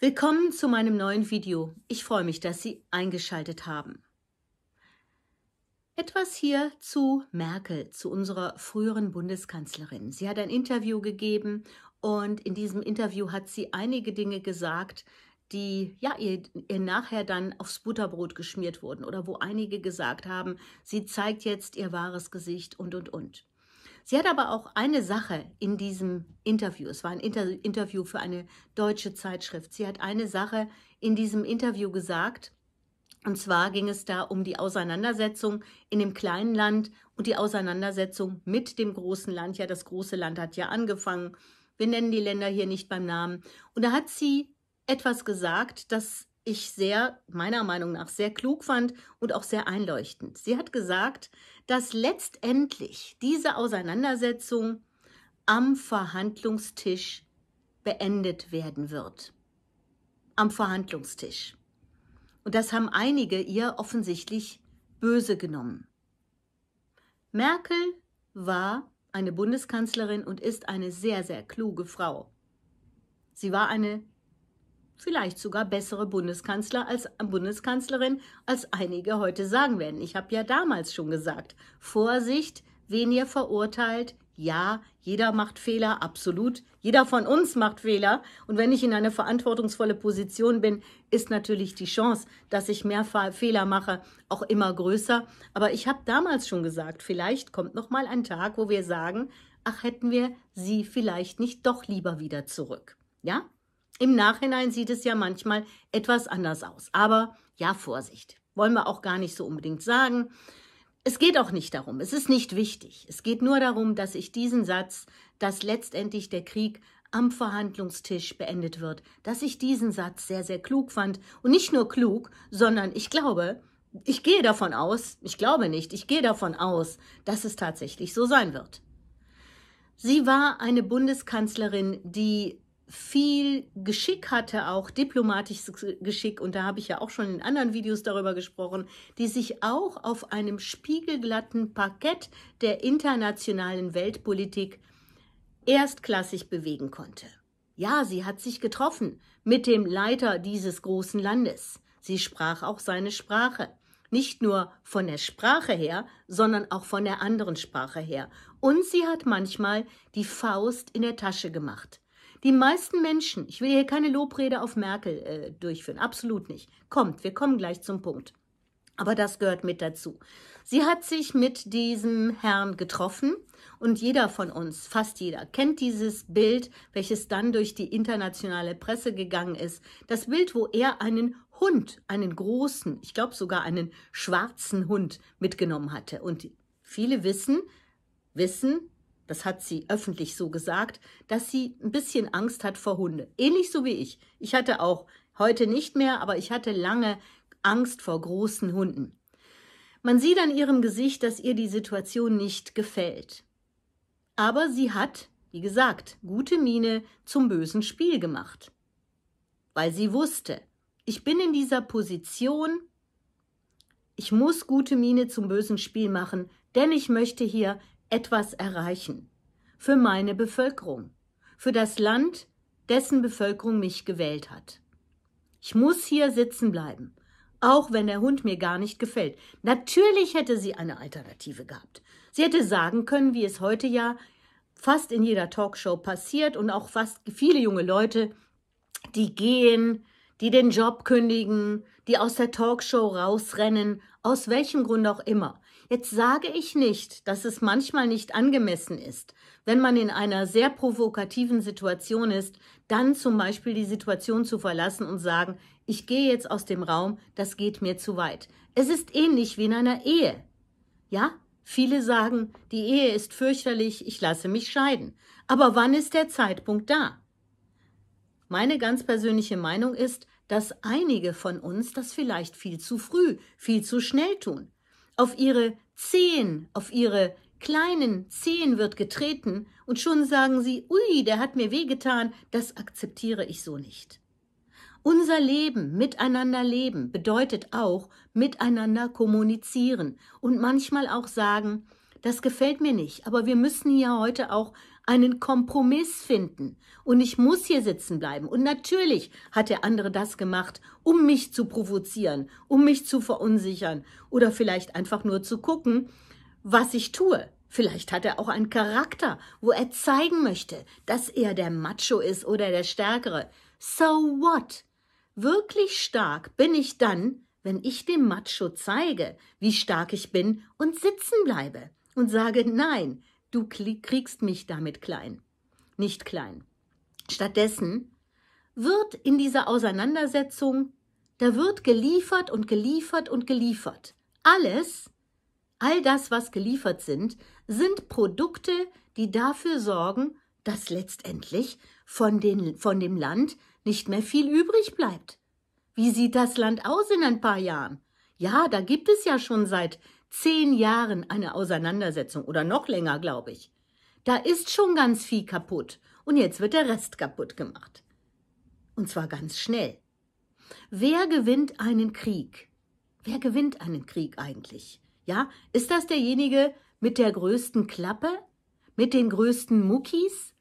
Willkommen zu meinem neuen Video. Ich freue mich, dass Sie eingeschaltet haben. Etwas hier zu Merkel, zu unserer früheren Bundeskanzlerin. Sie hat ein Interview gegeben und in diesem Interview hat sie einige Dinge gesagt, die ja ihr, ihr nachher dann aufs Butterbrot geschmiert wurden oder wo einige gesagt haben, sie zeigt jetzt ihr wahres Gesicht und und und. Sie hat aber auch eine Sache in diesem Interview, es war ein Inter Interview für eine deutsche Zeitschrift, sie hat eine Sache in diesem Interview gesagt, und zwar ging es da um die Auseinandersetzung in dem kleinen Land und die Auseinandersetzung mit dem großen Land. Ja, das große Land hat ja angefangen. Wir nennen die Länder hier nicht beim Namen. Und da hat sie etwas gesagt, das ich sehr, meiner Meinung nach, sehr klug fand und auch sehr einleuchtend. Sie hat gesagt, dass letztendlich diese Auseinandersetzung am Verhandlungstisch beendet werden wird. Am Verhandlungstisch. Und das haben einige ihr offensichtlich böse genommen. Merkel war eine Bundeskanzlerin und ist eine sehr, sehr kluge Frau. Sie war eine vielleicht sogar bessere Bundeskanzler als Bundeskanzlerin, als einige heute sagen werden. Ich habe ja damals schon gesagt, Vorsicht, wen ihr verurteilt, ja, jeder macht Fehler, absolut. Jeder von uns macht Fehler. Und wenn ich in eine verantwortungsvolle Position bin, ist natürlich die Chance, dass ich mehr Fehler mache, auch immer größer. Aber ich habe damals schon gesagt, vielleicht kommt noch mal ein Tag, wo wir sagen, ach, hätten wir sie vielleicht nicht doch lieber wieder zurück. Ja? Im Nachhinein sieht es ja manchmal etwas anders aus. Aber ja, Vorsicht. Wollen wir auch gar nicht so unbedingt sagen. Es geht auch nicht darum, es ist nicht wichtig. Es geht nur darum, dass ich diesen Satz, dass letztendlich der Krieg am Verhandlungstisch beendet wird, dass ich diesen Satz sehr, sehr klug fand. Und nicht nur klug, sondern ich glaube, ich gehe davon aus, ich glaube nicht, ich gehe davon aus, dass es tatsächlich so sein wird. Sie war eine Bundeskanzlerin, die viel Geschick hatte, auch diplomatisches Geschick, und da habe ich ja auch schon in anderen Videos darüber gesprochen, die sich auch auf einem spiegelglatten Parkett der internationalen Weltpolitik erstklassig bewegen konnte. Ja, sie hat sich getroffen mit dem Leiter dieses großen Landes. Sie sprach auch seine Sprache. Nicht nur von der Sprache her, sondern auch von der anderen Sprache her. Und sie hat manchmal die Faust in der Tasche gemacht die meisten Menschen, ich will hier keine Lobrede auf Merkel äh, durchführen, absolut nicht. Kommt, wir kommen gleich zum Punkt. Aber das gehört mit dazu. Sie hat sich mit diesem Herrn getroffen und jeder von uns, fast jeder, kennt dieses Bild, welches dann durch die internationale Presse gegangen ist. Das Bild, wo er einen Hund, einen großen, ich glaube sogar einen schwarzen Hund mitgenommen hatte. Und viele wissen, wissen, das hat sie öffentlich so gesagt, dass sie ein bisschen Angst hat vor Hunde. Ähnlich so wie ich. Ich hatte auch heute nicht mehr, aber ich hatte lange Angst vor großen Hunden. Man sieht an ihrem Gesicht, dass ihr die Situation nicht gefällt. Aber sie hat, wie gesagt, gute Miene zum bösen Spiel gemacht. Weil sie wusste, ich bin in dieser Position, ich muss gute Miene zum bösen Spiel machen, denn ich möchte hier etwas erreichen. Für meine Bevölkerung. Für das Land, dessen Bevölkerung mich gewählt hat. Ich muss hier sitzen bleiben. Auch wenn der Hund mir gar nicht gefällt. Natürlich hätte sie eine Alternative gehabt. Sie hätte sagen können, wie es heute ja fast in jeder Talkshow passiert und auch fast viele junge Leute, die gehen, die den Job kündigen, die aus der Talkshow rausrennen, aus welchem Grund auch immer. Jetzt sage ich nicht, dass es manchmal nicht angemessen ist, wenn man in einer sehr provokativen Situation ist, dann zum Beispiel die Situation zu verlassen und sagen, ich gehe jetzt aus dem Raum, das geht mir zu weit. Es ist ähnlich wie in einer Ehe. Ja, viele sagen, die Ehe ist fürchterlich, ich lasse mich scheiden. Aber wann ist der Zeitpunkt da? Meine ganz persönliche Meinung ist, dass einige von uns das vielleicht viel zu früh, viel zu schnell tun. Auf ihre Zehen, auf ihre kleinen Zehen wird getreten und schon sagen sie, ui, der hat mir wehgetan, das akzeptiere ich so nicht. Unser Leben, miteinander leben, bedeutet auch miteinander kommunizieren und manchmal auch sagen, das gefällt mir nicht, aber wir müssen hier heute auch einen Kompromiss finden und ich muss hier sitzen bleiben. Und natürlich hat der andere das gemacht, um mich zu provozieren, um mich zu verunsichern oder vielleicht einfach nur zu gucken, was ich tue. Vielleicht hat er auch einen Charakter, wo er zeigen möchte, dass er der Macho ist oder der Stärkere. So what? Wirklich stark bin ich dann, wenn ich dem Macho zeige, wie stark ich bin und sitzen bleibe und sage, nein, Du kriegst mich damit klein, nicht klein. Stattdessen wird in dieser Auseinandersetzung, da wird geliefert und geliefert und geliefert. Alles, all das, was geliefert sind, sind Produkte, die dafür sorgen, dass letztendlich von, den, von dem Land nicht mehr viel übrig bleibt. Wie sieht das Land aus in ein paar Jahren? Ja, da gibt es ja schon seit zehn Jahren eine Auseinandersetzung oder noch länger, glaube ich. Da ist schon ganz viel kaputt und jetzt wird der Rest kaputt gemacht. Und zwar ganz schnell. Wer gewinnt einen Krieg? Wer gewinnt einen Krieg eigentlich? Ja, ist das derjenige mit der größten Klappe? Mit den größten Muckis?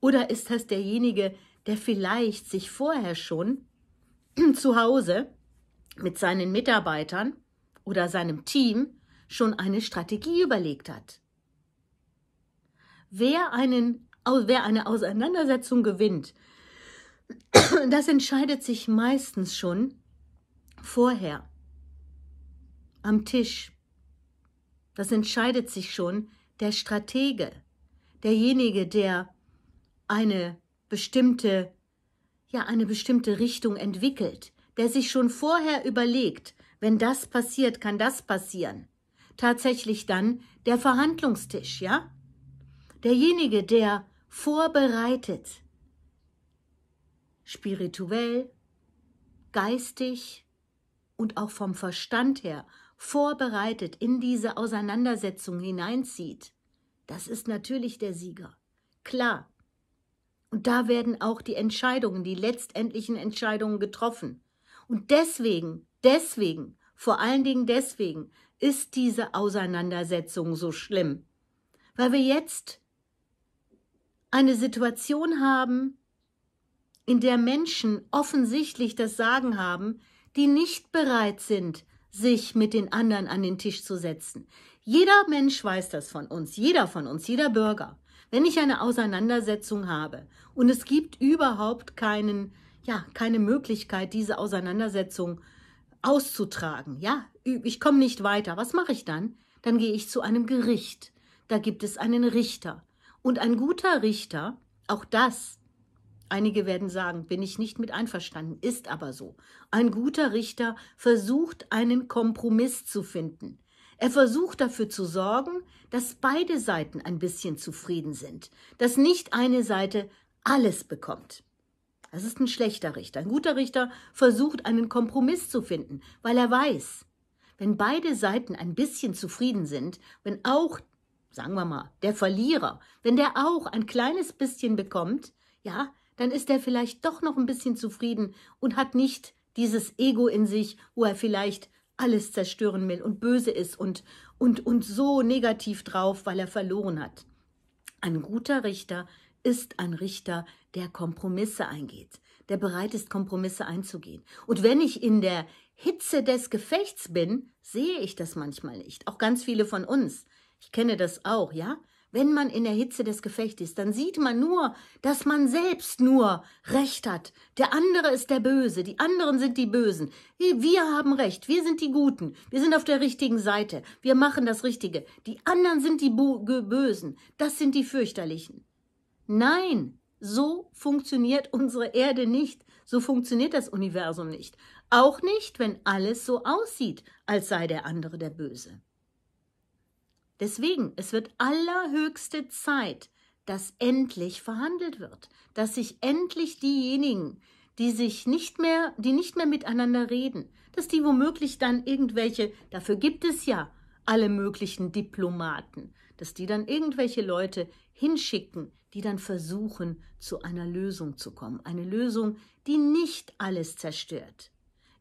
Oder ist das derjenige, der vielleicht sich vorher schon zu Hause mit seinen Mitarbeitern oder seinem Team schon eine Strategie überlegt hat. Wer, einen, wer eine Auseinandersetzung gewinnt, das entscheidet sich meistens schon vorher am Tisch. Das entscheidet sich schon der Stratege, derjenige, der eine bestimmte ja eine bestimmte Richtung entwickelt, der sich schon vorher überlegt, wenn das passiert, kann das passieren tatsächlich dann der Verhandlungstisch, ja? Derjenige, der vorbereitet, spirituell, geistig und auch vom Verstand her vorbereitet in diese Auseinandersetzung hineinzieht, das ist natürlich der Sieger. Klar. Und da werden auch die Entscheidungen, die letztendlichen Entscheidungen getroffen. Und deswegen, deswegen, vor allen Dingen deswegen ist diese Auseinandersetzung so schlimm, weil wir jetzt eine Situation haben, in der Menschen offensichtlich das Sagen haben, die nicht bereit sind, sich mit den anderen an den Tisch zu setzen. Jeder Mensch weiß das von uns, jeder von uns, jeder Bürger. Wenn ich eine Auseinandersetzung habe und es gibt überhaupt keinen, ja, keine Möglichkeit, diese Auseinandersetzung auszutragen. Ja, ich komme nicht weiter. Was mache ich dann? Dann gehe ich zu einem Gericht. Da gibt es einen Richter. Und ein guter Richter, auch das, einige werden sagen, bin ich nicht mit einverstanden, ist aber so. Ein guter Richter versucht, einen Kompromiss zu finden. Er versucht dafür zu sorgen, dass beide Seiten ein bisschen zufrieden sind, dass nicht eine Seite alles bekommt. Das ist ein schlechter Richter. Ein guter Richter versucht, einen Kompromiss zu finden, weil er weiß, wenn beide Seiten ein bisschen zufrieden sind, wenn auch, sagen wir mal, der Verlierer, wenn der auch ein kleines bisschen bekommt, ja, dann ist er vielleicht doch noch ein bisschen zufrieden und hat nicht dieses Ego in sich, wo er vielleicht alles zerstören will und böse ist und, und, und so negativ drauf, weil er verloren hat. Ein guter Richter ist ein Richter, der Kompromisse eingeht, der bereit ist, Kompromisse einzugehen. Und wenn ich in der Hitze des Gefechts bin, sehe ich das manchmal nicht. Auch ganz viele von uns. Ich kenne das auch, ja? Wenn man in der Hitze des Gefechts ist, dann sieht man nur, dass man selbst nur Recht hat. Der andere ist der Böse, die anderen sind die Bösen. Wir haben Recht, wir sind die Guten, wir sind auf der richtigen Seite, wir machen das Richtige. Die anderen sind die Bösen, das sind die fürchterlichen. Nein, so funktioniert unsere Erde nicht, so funktioniert das Universum nicht. Auch nicht, wenn alles so aussieht, als sei der andere der Böse. Deswegen, es wird allerhöchste Zeit, dass endlich verhandelt wird, dass sich endlich diejenigen, die sich nicht mehr, die nicht mehr miteinander reden, dass die womöglich dann irgendwelche, dafür gibt es ja alle möglichen Diplomaten, dass die dann irgendwelche Leute hinschicken, die dann versuchen, zu einer Lösung zu kommen. Eine Lösung, die nicht alles zerstört.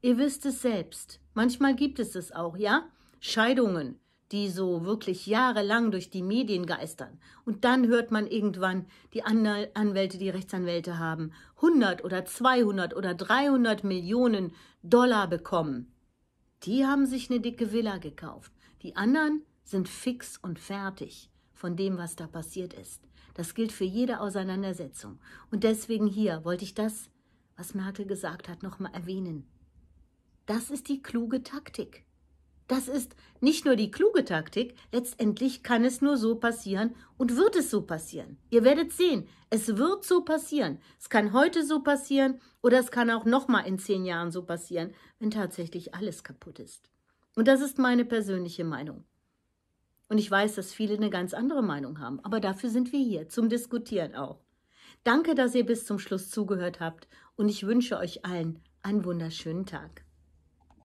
Ihr wisst es selbst. Manchmal gibt es es auch, ja? Scheidungen, die so wirklich jahrelang durch die Medien geistern. Und dann hört man irgendwann die Anwälte, die Rechtsanwälte haben, 100 oder 200 oder 300 Millionen Dollar bekommen. Die haben sich eine dicke Villa gekauft. Die anderen sind fix und fertig von dem, was da passiert ist. Das gilt für jede Auseinandersetzung. Und deswegen hier wollte ich das, was Merkel gesagt hat, nochmal erwähnen. Das ist die kluge Taktik. Das ist nicht nur die kluge Taktik, letztendlich kann es nur so passieren und wird es so passieren. Ihr werdet sehen, es wird so passieren. Es kann heute so passieren oder es kann auch nochmal in zehn Jahren so passieren, wenn tatsächlich alles kaputt ist. Und das ist meine persönliche Meinung. Und ich weiß, dass viele eine ganz andere Meinung haben. Aber dafür sind wir hier, zum Diskutieren auch. Danke, dass ihr bis zum Schluss zugehört habt und ich wünsche euch allen einen wunderschönen Tag.